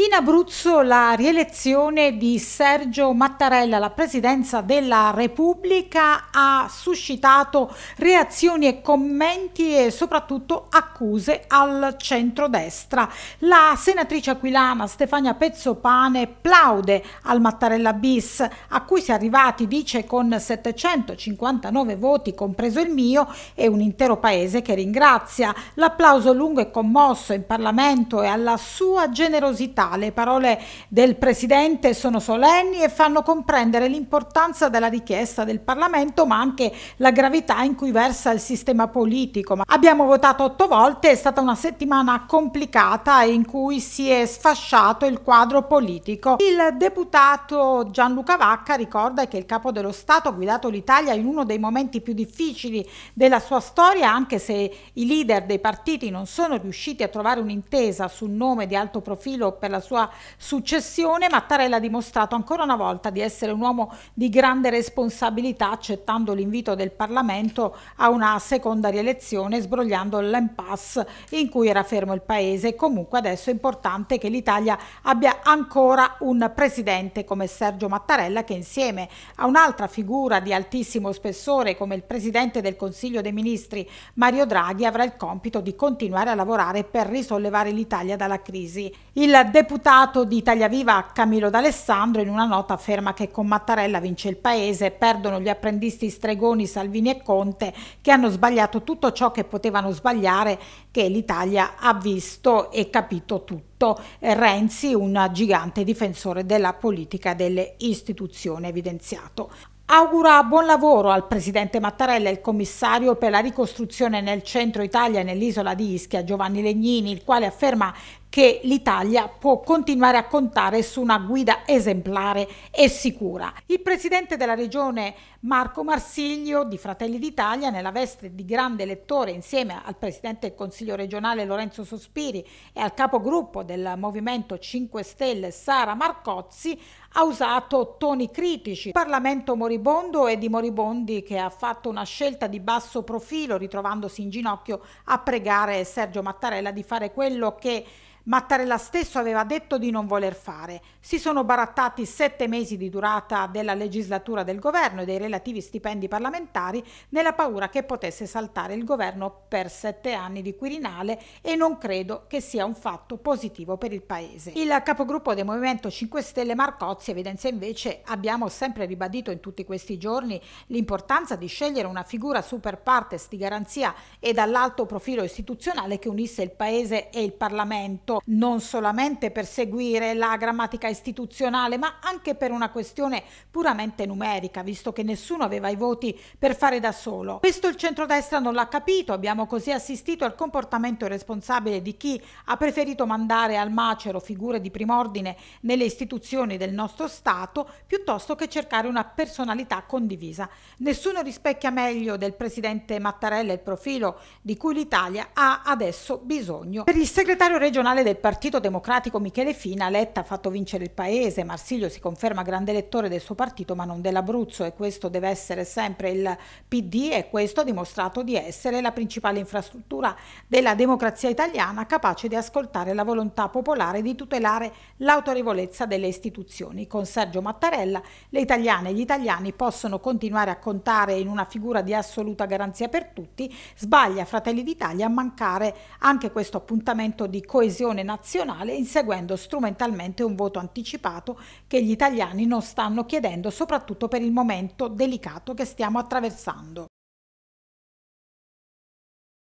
In Abruzzo la rielezione di Sergio Mattarella alla presidenza della Repubblica ha suscitato reazioni e commenti e soprattutto accuse al centrodestra. La senatrice aquilana Stefania Pezzopane plaude al Mattarella bis, a cui si è arrivati, dice, con 759 voti, compreso il mio, e un intero paese che ringrazia. L'applauso lungo e commosso in Parlamento e alla sua generosità le parole del Presidente sono solenni e fanno comprendere l'importanza della richiesta del Parlamento ma anche la gravità in cui versa il sistema politico. Ma abbiamo votato otto volte, è stata una settimana complicata in cui si è sfasciato il quadro politico. Il deputato Gianluca Vacca ricorda che il capo dello Stato ha guidato l'Italia in uno dei momenti più difficili della sua storia anche se i leader dei partiti non sono riusciti a trovare un'intesa sul nome di alto profilo per la la sua successione, Mattarella ha dimostrato ancora una volta di essere un uomo di grande responsabilità accettando l'invito del Parlamento a una seconda rielezione sbrogliando l'impasse in cui era fermo il Paese. Comunque adesso è importante che l'Italia abbia ancora un presidente come Sergio Mattarella che insieme a un'altra figura di altissimo spessore come il presidente del Consiglio dei Ministri Mario Draghi avrà il compito di continuare a lavorare per risollevare l'Italia dalla crisi. Il deputato deputato di Italia Viva Camillo D'Alessandro in una nota afferma che con Mattarella vince il paese, perdono gli apprendisti stregoni Salvini e Conte che hanno sbagliato tutto ciò che potevano sbagliare, che l'Italia ha visto e capito tutto. Renzi, un gigante difensore della politica e delle istituzioni, evidenziato. Augura buon lavoro al presidente Mattarella e il commissario per la ricostruzione nel centro Italia e nell'isola di Ischia, Giovanni Legnini, il quale afferma che l'Italia può continuare a contare su una guida esemplare e sicura. Il presidente della regione Marco Marsiglio di Fratelli d'Italia, nella veste di grande elettore insieme al presidente del Consiglio regionale Lorenzo Sospiri e al capogruppo del Movimento 5 Stelle Sara Marcozzi, ha usato toni critici. Il Parlamento moribondo e di moribondi che ha fatto una scelta di basso profilo, ritrovandosi in ginocchio a pregare Sergio Mattarella di fare quello che Mattarella stesso aveva detto di non voler fare. Si sono barattati sette mesi di durata della legislatura del governo e dei relativi stipendi parlamentari nella paura che potesse saltare il governo per sette anni di Quirinale e non credo che sia un fatto positivo per il Paese. Il capogruppo del Movimento 5 Stelle Marcozzi evidenzia invece abbiamo sempre ribadito in tutti questi giorni l'importanza di scegliere una figura super partes di garanzia e dall'alto profilo istituzionale che unisse il Paese e il Parlamento appunto non solamente per seguire la grammatica istituzionale, ma anche per una questione puramente numerica, visto che nessuno aveva i voti per fare da solo. Questo il centrodestra non l'ha capito, abbiamo così assistito al comportamento irresponsabile di chi ha preferito mandare al macero figure di prim'ordine nelle istituzioni del nostro Stato piuttosto che cercare una personalità condivisa. Nessuno rispecchia meglio del presidente Mattarella il profilo di cui l'Italia ha adesso bisogno. Per il segretario regionale nazionale del Partito Democratico Michele Fina, Letta ha fatto vincere il paese, Marsiglio si conferma grande elettore del suo partito ma non dell'Abruzzo e questo deve essere sempre il PD e questo ha dimostrato di essere la principale infrastruttura della democrazia italiana capace di ascoltare la volontà popolare e di tutelare l'autorevolezza delle istituzioni. Con Sergio Mattarella le italiane e gli italiani possono continuare a contare in una figura di assoluta garanzia per tutti, sbaglia Fratelli d'Italia a mancare anche questo appuntamento di coesione coesione nazionale inseguendo strumentalmente un voto anticipato che gli italiani non stanno chiedendo soprattutto per il momento delicato che stiamo attraversando.